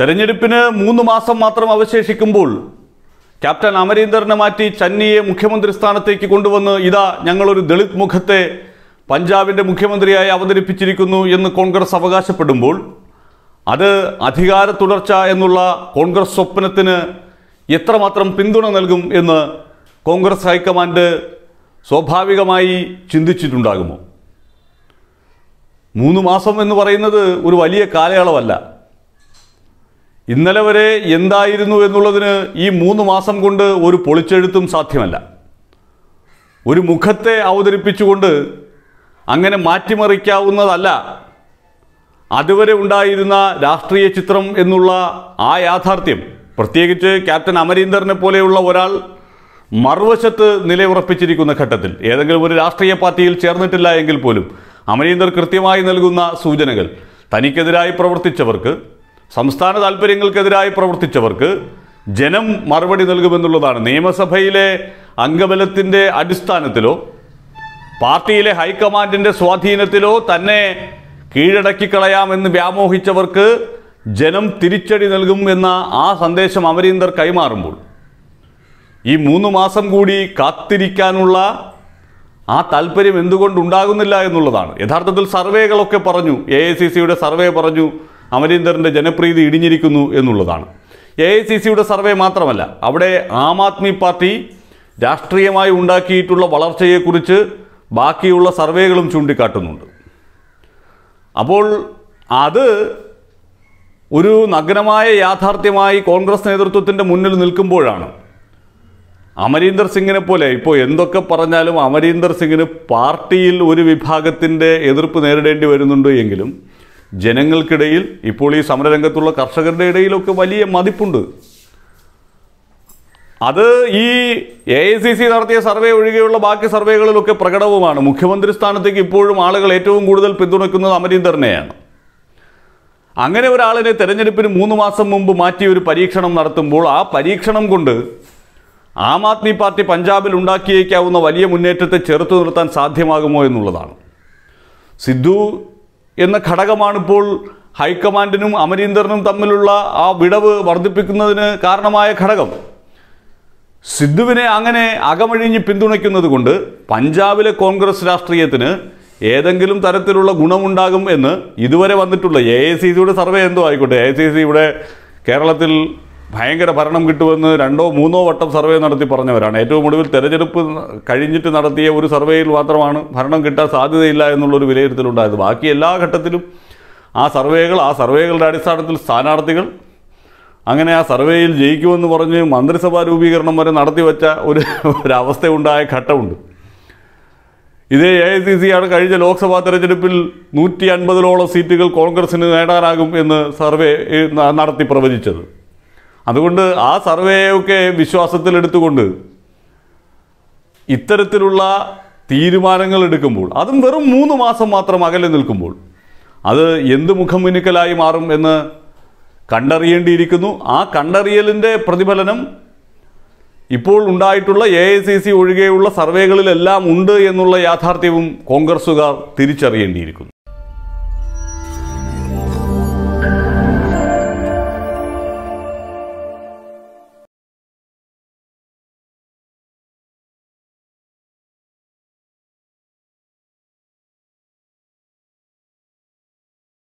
തെരഞ്ഞെടുപ്പിന് മൂന്ന് മാസം മാത്രം അവശേഷിക്കുമ്പോൾ ക്യാപ്റ്റൻ അമരീന്ദറിനെ മാറ്റി ചന്നിയെ മുഖ്യമന്ത്രി സ്ഥാനത്തേക്ക് കൊണ്ടുവന്ന് ഇതാ ഞങ്ങളൊരു ദളിത് മുഖത്തെ പഞ്ചാബിൻ്റെ മുഖ്യമന്ത്രിയായി അവതരിപ്പിച്ചിരിക്കുന്നു എന്ന് കോൺഗ്രസ് അവകാശപ്പെടുമ്പോൾ അത് അധികാര തുടർച്ച എന്നുള്ള കോൺഗ്രസ് സ്വപ്നത്തിന് എത്രമാത്രം പിന്തുണ നൽകും എന്ന് കോൺഗ്രസ് ഹൈക്കമാൻഡ് സ്വാഭാവികമായി ചിന്തിച്ചിട്ടുണ്ടാകുമോ മൂന്ന് മാസം എന്ന് പറയുന്നത് ഒരു വലിയ കാലയളവല്ല ഇന്നലെ വരെ എന്തായിരുന്നു എന്നുള്ളതിന് ഈ മൂന്ന് മാസം കൊണ്ട് ഒരു പൊളിച്ചെഴുത്തും സാധ്യമല്ല ഒരു മുഖത്തെ അവതരിപ്പിച്ചുകൊണ്ട് അങ്ങനെ മാറ്റിമറിക്കാവുന്നതല്ല അതുവരെ ഉണ്ടായിരുന്ന രാഷ്ട്രീയ ചിത്രം എന്നുള്ള ആ യാഥാർത്ഥ്യം പ്രത്യേകിച്ച് ക്യാപ്റ്റൻ അമരീന്ദറിനെ പോലെയുള്ള ഒരാൾ മറുവശത്ത് നിലയുറപ്പിച്ചിരിക്കുന്ന ഘട്ടത്തിൽ ഏതെങ്കിലും ഒരു രാഷ്ട്രീയ പാർട്ടിയിൽ ചേർന്നിട്ടില്ല എങ്കിൽ പോലും അമരീന്ദർ കൃത്യമായി നൽകുന്ന സൂചനകൾ തനിക്കെതിരായി പ്രവർത്തിച്ചവർക്ക് സംസ്ഥാന താല്പര്യങ്ങൾക്കെതിരായി പ്രവർത്തിച്ചവർക്ക് ജനം മറുപടി നൽകുമെന്നുള്ളതാണ് നിയമസഭയിലെ അംഗബലത്തിൻ്റെ അടിസ്ഥാനത്തിലോ പാർട്ടിയിലെ ഹൈക്കമാൻഡിൻ്റെ സ്വാധീനത്തിലോ തന്നെ കീഴടക്കിക്കളയാമെന്ന് വ്യാമോഹിച്ചവർക്ക് ജനം തിരിച്ചടി നൽകും എന്ന ആ സന്ദേശം അമരീന്ദർ കൈമാറുമ്പോൾ ഈ മൂന്ന് മാസം കൂടി കാത്തിരിക്കാനുള്ള ആ താല്പര്യം എന്തുകൊണ്ടുണ്ടാകുന്നില്ല എന്നുള്ളതാണ് യഥാർത്ഥത്തിൽ സർവേകളൊക്കെ പറഞ്ഞു എ സർവേ പറഞ്ഞു അമരീന്ദറിൻ്റെ ജനപ്രീതി ഇടിഞ്ഞിരിക്കുന്നു എന്നുള്ളതാണ് എ ഐ സി സിയുടെ സർവേ മാത്രമല്ല അവിടെ ആം ആദ്മി പാർട്ടി രാഷ്ട്രീയമായി ഉണ്ടാക്കിയിട്ടുള്ള വളർച്ചയെക്കുറിച്ച് ബാക്കിയുള്ള സർവേകളും ചൂണ്ടിക്കാട്ടുന്നുണ്ട് അപ്പോൾ അത് ഒരു നഗ്നമായ യാഥാർത്ഥ്യമായി കോൺഗ്രസ് നേതൃത്വത്തിൻ്റെ മുന്നിൽ നിൽക്കുമ്പോഴാണ് അമരീന്ദർ സിംഗിനെ പോലെ ഇപ്പോൾ എന്തൊക്കെ പറഞ്ഞാലും അമരീന്ദർ സിംഗിന് പാർട്ടിയിൽ ഒരു വിഭാഗത്തിൻ്റെ എതിർപ്പ് നേരിടേണ്ടി വരുന്നുണ്ട് എങ്കിലും ജനങ്ങൾക്കിടയിൽ ഇപ്പോൾ ഈ സമരരംഗത്തുള്ള കർഷകരുടെ ഇടയിലൊക്കെ വലിയ മതിപ്പുണ്ട് അത് ഈ എ ഐ സി സി നടത്തിയ സർവേ ഒഴികെയുള്ള ബാക്കി സർവേകളിലൊക്കെ പ്രകടവുമാണ് മുഖ്യമന്ത്രി സ്ഥാനത്തേക്ക് ഇപ്പോഴും ആളുകൾ ഏറ്റവും കൂടുതൽ പിന്തുണയ്ക്കുന്നത് അമരീന്ദറിനെയാണ് അങ്ങനെ ഒരാളിനെ തെരഞ്ഞെടുപ്പിന് മൂന്ന് മാസം മുമ്പ് മാറ്റി ഒരു പരീക്ഷണം നടത്തുമ്പോൾ ആ പരീക്ഷണം കൊണ്ട് ആം ആദ്മി പാർട്ടി പഞ്ചാബിൽ ഉണ്ടാക്കിയേക്കാവുന്ന വലിയ മുന്നേറ്റത്തെ ചെറുത്തു നിർത്താൻ സാധ്യമാകുമോ എന്നുള്ളതാണ് സിദ്ധു എന്ന ഘടകമാണിപ്പോൾ ഹൈക്കമാൻഡിനും അമരീന്ദറിനും തമ്മിലുള്ള ആ വിടവ് വർദ്ധിപ്പിക്കുന്നതിന് കാരണമായ ഘടകം സിദ്ധുവിനെ അങ്ങനെ അകമഴിഞ്ഞ് പിന്തുണയ്ക്കുന്നതുകൊണ്ട് പഞ്ചാബിലെ കോൺഗ്രസ് രാഷ്ട്രീയത്തിന് ഏതെങ്കിലും തരത്തിലുള്ള ഗുണമുണ്ടാകും എന്ന് ഇതുവരെ വന്നിട്ടുള്ള എ ഐ സി സിയുടെ സർവേ എന്തോ ആയിക്കോട്ടെ എ ഐ സി സി ഇവിടെ കേരളത്തിൽ ഭയങ്കര ഭരണം കിട്ടുമെന്ന് രണ്ടോ മൂന്നോ വട്ടം സർവേ നടത്തി പറഞ്ഞവരാണ് ഏറ്റവും ഒടുവിൽ തെരഞ്ഞെടുപ്പ് കഴിഞ്ഞിട്ട് നടത്തിയ ഒരു സർവേയിൽ മാത്രമാണ് ഭരണം കിട്ടാൻ സാധ്യതയില്ല എന്നുള്ളൊരു വിലയിരുത്തലുണ്ടായത് ബാക്കി എല്ലാ ഘട്ടത്തിലും ആ സർവേകൾ ആ സർവേകളുടെ അടിസ്ഥാനത്തിൽ സ്ഥാനാർത്ഥികൾ അങ്ങനെ ആ സർവേയിൽ ജയിക്കുമെന്ന് പറഞ്ഞ് മന്ത്രിസഭാ രൂപീകരണം വരെ നടത്തിവെച്ച ഒരു ഒരവസ്ഥയുണ്ടായ ഘട്ടമുണ്ട് ഇതേ എ ഐ സി സിയാണ് കഴിഞ്ഞ ലോക്സഭാ തെരഞ്ഞെടുപ്പിൽ നൂറ്റി അൻപതിലോളം സീറ്റുകൾ കോൺഗ്രസിന് നേടാനാകും എന്ന് സർവേ നടത്തി പ്രവചിച്ചത് അതുകൊണ്ട് ആ സർവേയൊക്കെ വിശ്വാസത്തിലെടുത്തുകൊണ്ട് ഇത്തരത്തിലുള്ള തീരുമാനങ്ങൾ എടുക്കുമ്പോൾ അതും വെറും മൂന്ന് മാസം മാത്രം അകലെ നിൽക്കുമ്പോൾ അത് എന്ത് മുഖമിനുക്കലായി മാറും എന്ന് കണ്ടറിയേണ്ടിയിരിക്കുന്നു ആ കണ്ടറിയലിൻ്റെ പ്രതിഫലനം ഇപ്പോൾ ഉണ്ടായിട്ടുള്ള എ ഐ സി സി ഒഴികെയുള്ള സർവേകളിലെല്ലാം ഉണ്ട് എന്നുള്ള യാഥാർത്ഥ്യവും കോൺഗ്രസ്സുകാർ തിരിച്ചറിയേണ്ടിയിരിക്കുന്നു